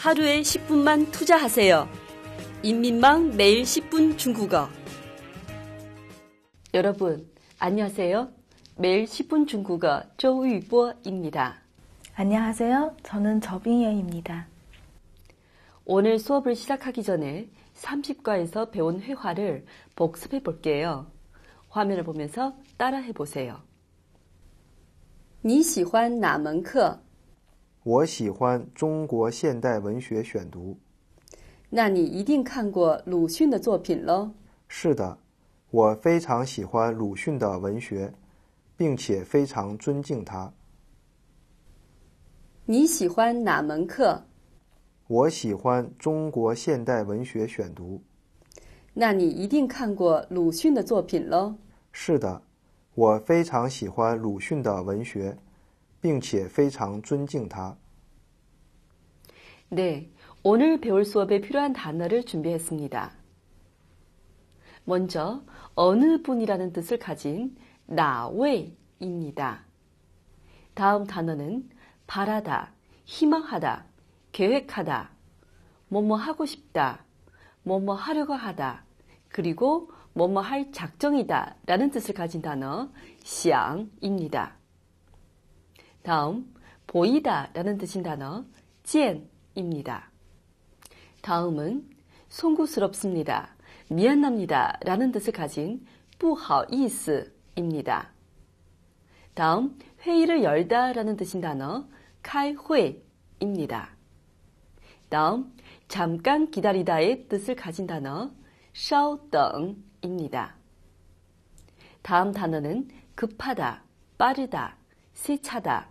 하루에 10분만 투자하세요. 인민망 매일 10분 중국어. 여러분, 안녕하세요. 매일 10분 중국어 조위보입니다. 안녕하세요. 저는 저빙예입니다. 오늘 수업을 시작하기 전에 30과에서 배운 회화를 복습해 볼게요. 화면을 보면서 따라해 보세요. 你喜欢哪门课？我喜欢中国现代文学选读，那你一定看过鲁迅的作品喽？是的，我非常喜欢鲁迅的文学，并且非常尊敬他。你喜欢哪门课？我喜欢中国现代文学选读，那你一定看过鲁迅的作品喽？是的，我非常喜欢鲁迅的文学。并且非常尊敬他。 네, 오늘 배울 수업에 필요한 단어를 준비했습니다. 먼저 어느 분이라는 뜻을 가진 나웨입니다. 다음 단어는 바라다, 희망하다, 계획하다, 뭐뭐 하고 싶다, 뭐뭐 하려고 하다, 그리고 뭐뭐 할 작정이다 라는 뜻을 가진 단어 샹입니다. 다음 보이다 라는 뜻인 단어 젠입니다. 다음은 송구스럽습니다. 미안합니다 라는 뜻을 가진 不好意思입니다. 다음 회의를 열다 라는 뜻인 단어 开会입니다. 다음 잠깐 기다리다의 뜻을 가진 단어 稍等입니다. 다음 단어는 급하다, 빠르다, 세차다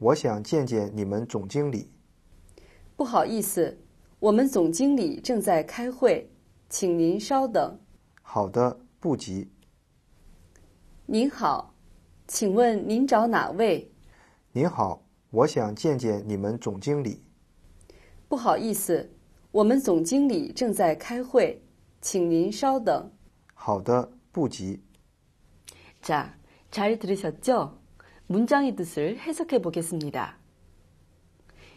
我想见见你们总经理。不好意思，我们总经理正在开会，请您稍等。好的，不急。您好，请问您找哪位？您好，我想见见你们总经理。不好意思，我们总经理正在开会，请您稍等。好的，不急。자잘들으셨죠 문장의 뜻을 해석해 보겠습니다.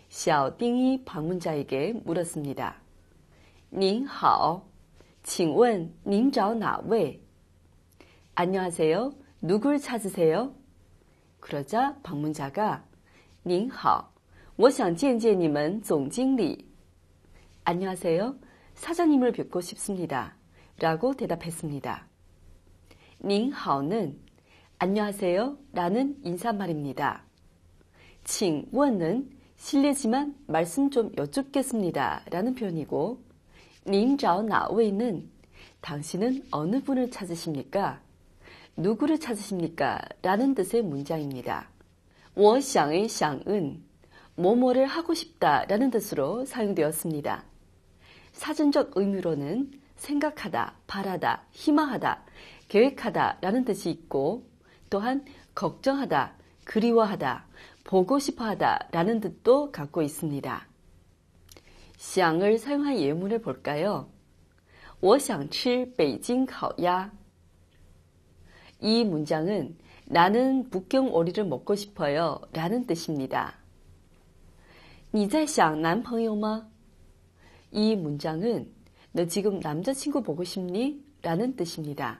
샤오띵이 방문자에게 물었습니다. 您好,请问您找哪位? 안녕하세요. 누굴 찾으세요? 그러자 방문자가 您好,我想见见你们总经理. 안녕하세요. 사장님을 뵙고 싶습니다. 라고 대답했습니다. 您好는 안녕하세요 라는 인사말입니다. 칭원은 실례지만 말씀 좀 여쭙겠습니다 라는 표현이고 링자오 나웨이는 당신은 어느 분을 찾으십니까? 누구를 찾으십니까? 라는 뜻의 문장입니다. 워샹의 샹은 뭐뭐를 하고 싶다 라는 뜻으로 사용되었습니다. 사전적 의미로는 생각하다, 바라다, 희망하다, 계획하다 라는 뜻이 있고 또한 걱정하다, 그리워하다, 보고 싶어하다 라는 뜻도 갖고 있습니다. 想을 사용한 예문을 볼까요? 我想吃北京烤鸭.이 문장은 나는 북경 오리를 먹고 싶어요 라는 뜻입니다. 你在想男朋友吗?이 문장은 너 지금 남자친구 보고 싶니? 라는 뜻입니다.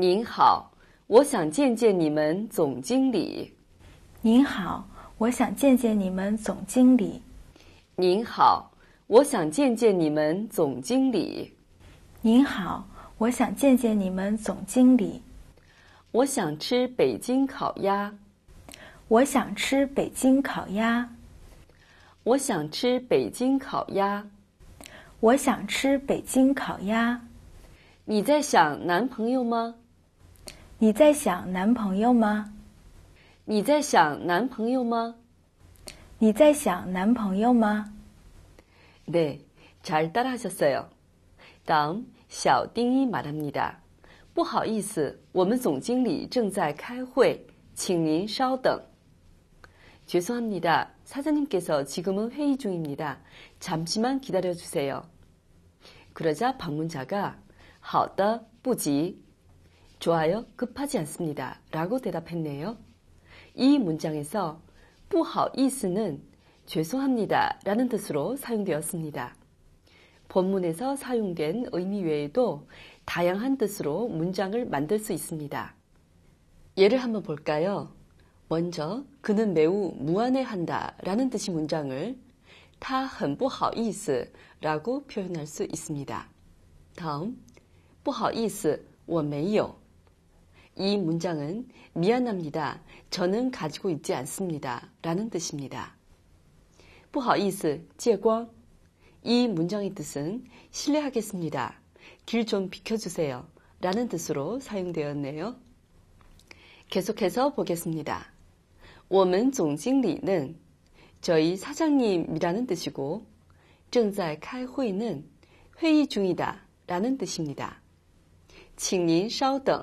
您好，我想见见你们总经理。您好，我想见见你们总经理。您好，我想见见你们总经理。您好，我想见见你们总经理。我想吃北京烤鸭。我想吃北京烤鸭。我想吃北京烤鸭。我想吃北京烤鸭。你在想男朋友吗？你在想男朋友吗？你在想男朋友吗？你在想男朋友吗？对，查尔达拉先生，当小丁一马达米达，不好意思，我们总经理正在开会，请您稍等。죄송합니다사장님께서지금은회의중입니다잠시만기다려주세요그러자방문자 가， 好的，不急。 좋아요. 급하지 않습니다. 라고 대답했네요. 이 문장에서 不好意思는 죄송합니다 라는 뜻으로 사용되었습니다. 본문에서 사용된 의미 외에도 다양한 뜻으로 문장을 만들 수 있습니다. 예를 한번 볼까요? 먼저 그는 매우 무안해한다 라는 뜻이 문장을 他很不好意思라고 표현할 수 있습니다. 다음 不好意思我没有이 문장은 미안합니다. 저는 가지고 있지 않습니다. 라는 뜻입니다. 不好意思,借光.이 문장의 뜻은 실례하겠습니다. 길 좀 비켜주세요. 라는 뜻으로 사용되었네요. 계속해서 보겠습니다. 我们总经理는 저희 사장님이라는 뜻이고 正在开会는 회의 중이다 라는 뜻입니다. 请您稍等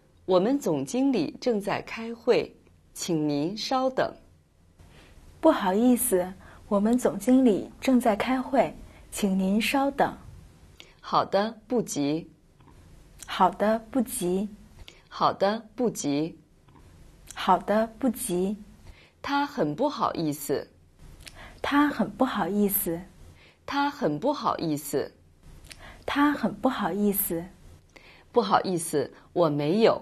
我们总经理正在开会，请您稍等。不好意思，我们总经理正在开会，请您稍等。好的，不急。好的，不急。好的，不急。好的，不急。他很不好意思。他很不好意思。他很不好意思。他很不好意思。不好意思，我没有。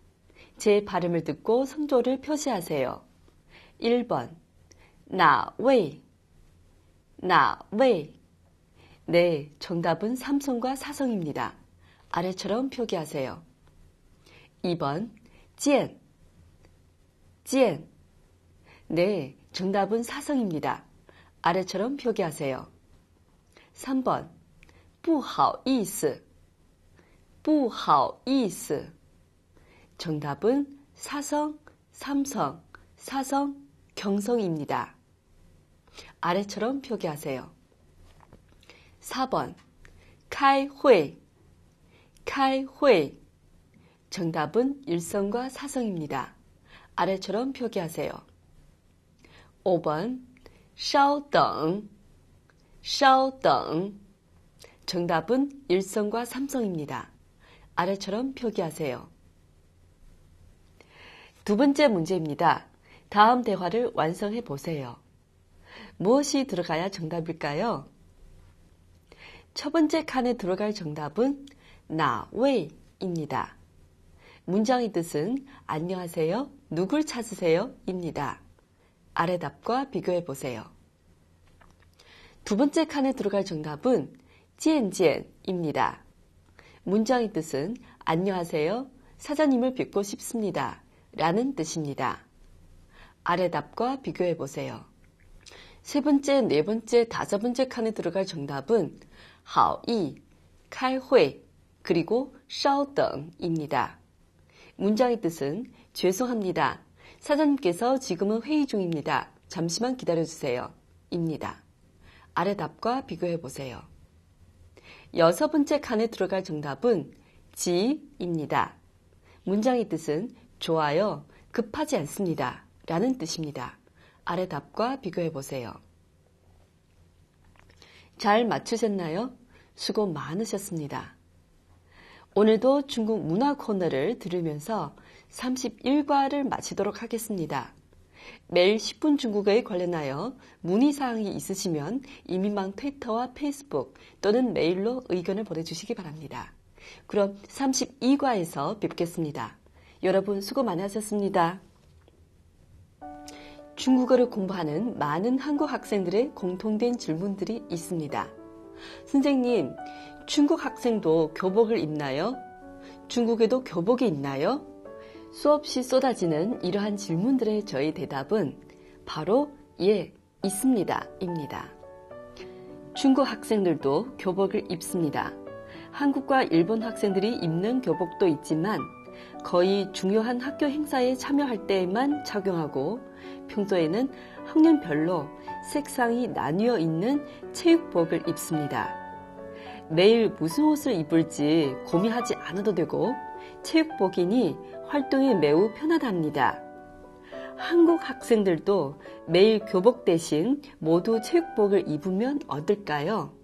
제 발음을 듣고 성조를 표시하세요. 1번 나웨이 나웨이 네, 정답은 삼성과 사성입니다. 아래처럼 표기하세요. 2번 젠 젠. 네, 정답은 사성입니다. 아래처럼 표기하세요. 3번 不好意思不好意思 정답은 사성, 삼성, 사성, 경성입니다. 아래처럼 표기하세요. 4번 칼회 칼회 정답은 일성과 사성입니다. 아래처럼 표기하세요. 5번 稍等稍等 정답은 일성과 삼성입니다. 아래처럼 표기하세요. 두 번째 문제입니다. 다음 대화를 완성해 보세요. 무엇이 들어가야 정답일까요? 첫 번째 칸에 들어갈 정답은 나 왜? 입니다 문장의 뜻은 안녕하세요, 누굴 찾으세요? 입니다. 아래 답과 비교해 보세요. 두 번째 칸에 들어갈 정답은 찌엔찌엔입니다. 문장의 뜻은 안녕하세요, 사장님을 뵙고 싶습니다. 라는 뜻입니다. 아래 답과 비교해 보세요. 세 번째, 네 번째, 다섯 번째 칸에 들어갈 정답은 하이 칼회, 그리고 稍等입니다. 문장의 뜻은 죄송합니다. 사장님께서 지금은 회의 중입니다. 잠시만 기다려주세요. 입니다. 아래 답과 비교해 보세요. 여섯 번째 칸에 들어갈 정답은 지입니다. 문장의 뜻은 좋아요. 급하지 않습니다. 라는 뜻입니다. 아래 답과 비교해 보세요. 잘 맞추셨나요? 수고 많으셨습니다. 오늘도 중국 문화 코너를 들으면서 31과를 마치도록 하겠습니다. 매일 10분 중국어에 관련하여 문의사항이 있으시면 이민망 트위터와 페이스북 또는 메일로 의견을 보내주시기 바랍니다. 그럼 32과에서 뵙겠습니다. 여러분 수고 많으셨습니다. 중국어를 공부하는 많은 한국 학생들의 공통된 질문들이 있습니다. 선생님, 중국 학생도 교복을 입나요? 중국에도 교복이 있나요? 수없이 쏟아지는 이러한 질문들의 저희 대답은 바로 예, 있습니다. 입니다. 중국 학생들도 교복을 입습니다. 한국과 일본 학생들이 입는 교복도 있지만 거의 중요한 학교 행사에 참여할 때에만 착용하고 평소에는 학년별로 색상이 나뉘어 있는 체육복을 입습니다. 매일 무슨 옷을 입을지 고민하지 않아도 되고 체육복이니 활동이 매우 편하답니다. 한국 학생들도 매일 교복 대신 모두 체육복을 입으면 어떨까요?